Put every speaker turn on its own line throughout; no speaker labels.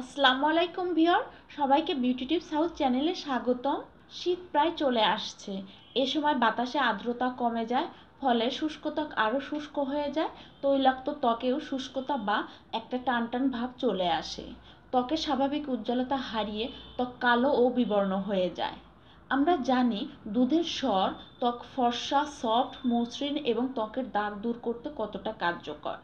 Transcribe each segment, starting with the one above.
আসসালামু আলাইকুম ভিওর সবাইকে বিউটি টিপস হাউস চ্যানেলে স্বাগতম শীত প্রায় চলে আসছে এ সময় বাতাসে আর্দ্রতা কমে যায় ফলে শুষ্ক ত্বক আরও শুষ্ক হয়ে যায় তৈলাক্ত ত্বকেও শুষ্কতা বা একটা টান টান ভাব চলে আসে ত্বকের স্বাভাবিক উজ্জ্বলতা হারিয়ে ত্বক কালো ও বিবর্ণ হয়ে যায় আমরা জানি দুধের স্বর ত্বক ফর্সা সফট মসৃণ এবং ত্বকের দাগ দূর করতে কতটা কার্যকর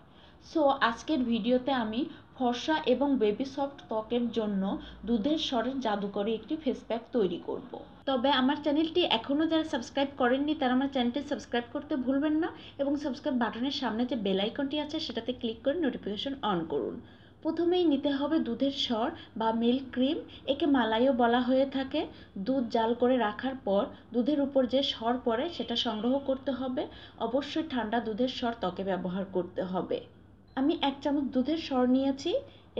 সো আজকের ভিডিওতে আমি ফর্সা এবং বেবি সফট ত্বকের জন্য দুধের স্বরের জাদুকরে একটি ফেস প্যাক তৈরি করব। তবে আমার চ্যানেলটি এখনও যারা সাবস্ক্রাইব করেননি তারা আমার চ্যানেলটি সাবস্ক্রাইব করতে ভুলবেন না এবং সাবস্ক্রাইব বাটনের সামনে যে বেল আইকনটি আছে সেটাতে ক্লিক করে নোটিফিকেশন অন করুন প্রথমেই নিতে হবে দুধের সর বা মিল্ক ক্রিম একে মালাইও বলা হয়ে থাকে দুধ জাল করে রাখার পর দুধের উপর যে সর পড়ে সেটা সংগ্রহ করতে হবে অবশ্যই ঠান্ডা দুধের সর ত্বকে ব্যবহার করতে হবে আমি এক চামচ দুধের স্বর নিয়েছি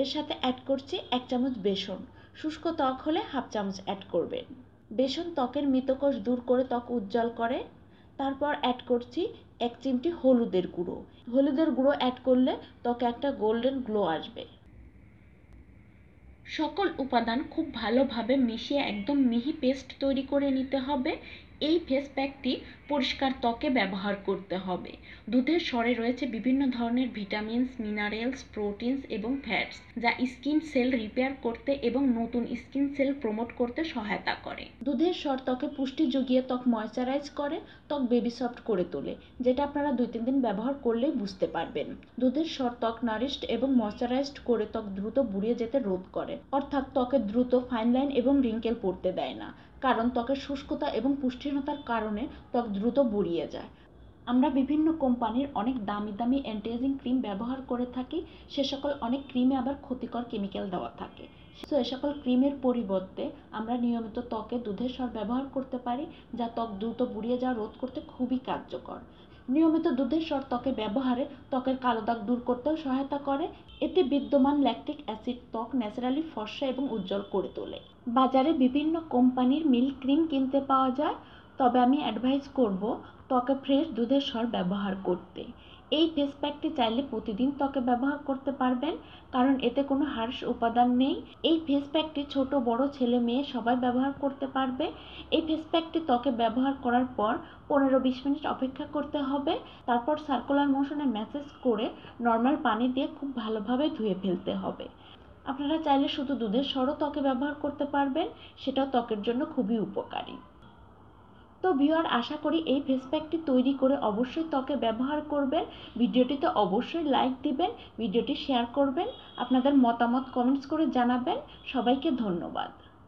এর সাথে অ্যাড করছি এক চামচ বেসন শুষ্ক ত্বক হলে হাফ চামচ অ্যাড করবেন বেসন ত্বকের মৃতকোষ দূর করে ত্বক উজ্জ্বল করে তারপর অ্যাড করছি এক চিমটি হলুদের গুঁড়ো হলুদের গুঁড়ো অ্যাড করলে ত্বকে একটা গোল্ডেন গ্লো আসবে সকল উপাদান খুব ভালোভাবে মিশিয়ে একদম মিহি পেস্ট তৈরি করে নিতে হবে এই ফেস প্যাকটি পরিষ্কার ত্বকে ব্যবহার করতে হবে দুধের স্বরে রয়েছে বিভিন্ন ধরনের ভিটামিনস মিনারেলস প্রোটিনস এবং ফ্যাটস যা স্কিন সেল রিপেয়ার করতে এবং নতুন স্কিন সেল প্রমোট করতে সহায়তা করে দুধের স্বর ত্বকে পুষ্টি জুগিয়ে ত্বক ময়শ্চারাইজ করে ত্বক বেবি সফট করে তোলে যেটা আপনারা দুই তিন দিন ব্যবহার করলেই বুঝতে পারবেন দুধের স্বর ত্বক নারিশড এবং ময়শ্চারাইজড করে ত্বক দ্রুত বুড়িয়ে যেতে রোধ করে অর্থাৎ ত্বকে দ্রুত ফাইন লাইন এবং রিঙ্কেল পড়তে দেয় না কারণ ত্বকের শুষ্কতা এবং পুষ্টি মসৃণতার কারণে ত্বক দ্রুত বুড়িয়ে যায় আমরা বিভিন্ন কোম্পানির অনেক দামি দামি অ্যান্টিএজিং ক্রিম ব্যবহার করে থাকি সে সকল অনেক ক্রিমে আবার ক্ষতিকর কেমিক্যাল দেওয়া থাকে সো এ সকল ক্রিমের পরিবর্তে আমরা নিয়মিত ত্বকে দুধের সর ব্যবহার করতে পারি যা ত্বক দ্রুত বুড়িয়ে যাওয়া রোধ করতে খুবই কার্যকর নিয়মিত দুধের সর ত্বকে ব্যবহারে ত্বকের কালো দাগ দূর করতেও সহায়তা করে এতে বিদ্যমান ল্যাকটিক অ্যাসিড ত্বক ন্যাচারালি ফর্সা এবং উজ্জ্বল করে তোলে বাজারে বিভিন্ন কোম্পানির মিল্ক ক্রিম কিনতে পাওয়া যায় তবে আমি অ্যাডভাইস করব ত্বকে ফ্রেশ দুধের স্বর ব্যবহার করতে এই ফেস প্যাকটি চাইলে প্রতিদিন ত্বকে ব্যবহার করতে পারবেন কারণ এতে কোনো হার্স উপাদান নেই এই ফেস প্যাকটি ছোট বড় ছেলে মেয়ে সবাই ব্যবহার করতে পারবে এই ফেস প্যাকটি ত্বকে ব্যবহার করার পর পনেরো বিশ মিনিট অপেক্ষা করতে হবে তারপর সার্কুলার মোশনে ম্যাসেজ করে নর্মাল পানি দিয়ে খুব ভালোভাবে ধুয়ে ফেলতে হবে আপনারা চাইলে শুধু দুধের সরও ত্বকে ব্যবহার করতে পারবেন সেটাও ত্বকের জন্য খুবই উপকারী তো ভিউয়ার আশা করি এই ফেস প্যাকটি তৈরি করে অবশ্যই ত্বকে ব্যবহার করবেন ভিডিওটিতে অবশ্যই লাইক দিবেন ভিডিওটি শেয়ার করবেন আপনাদের মতামত কমেন্টস করে জানাবেন সবাইকে ধন্যবাদ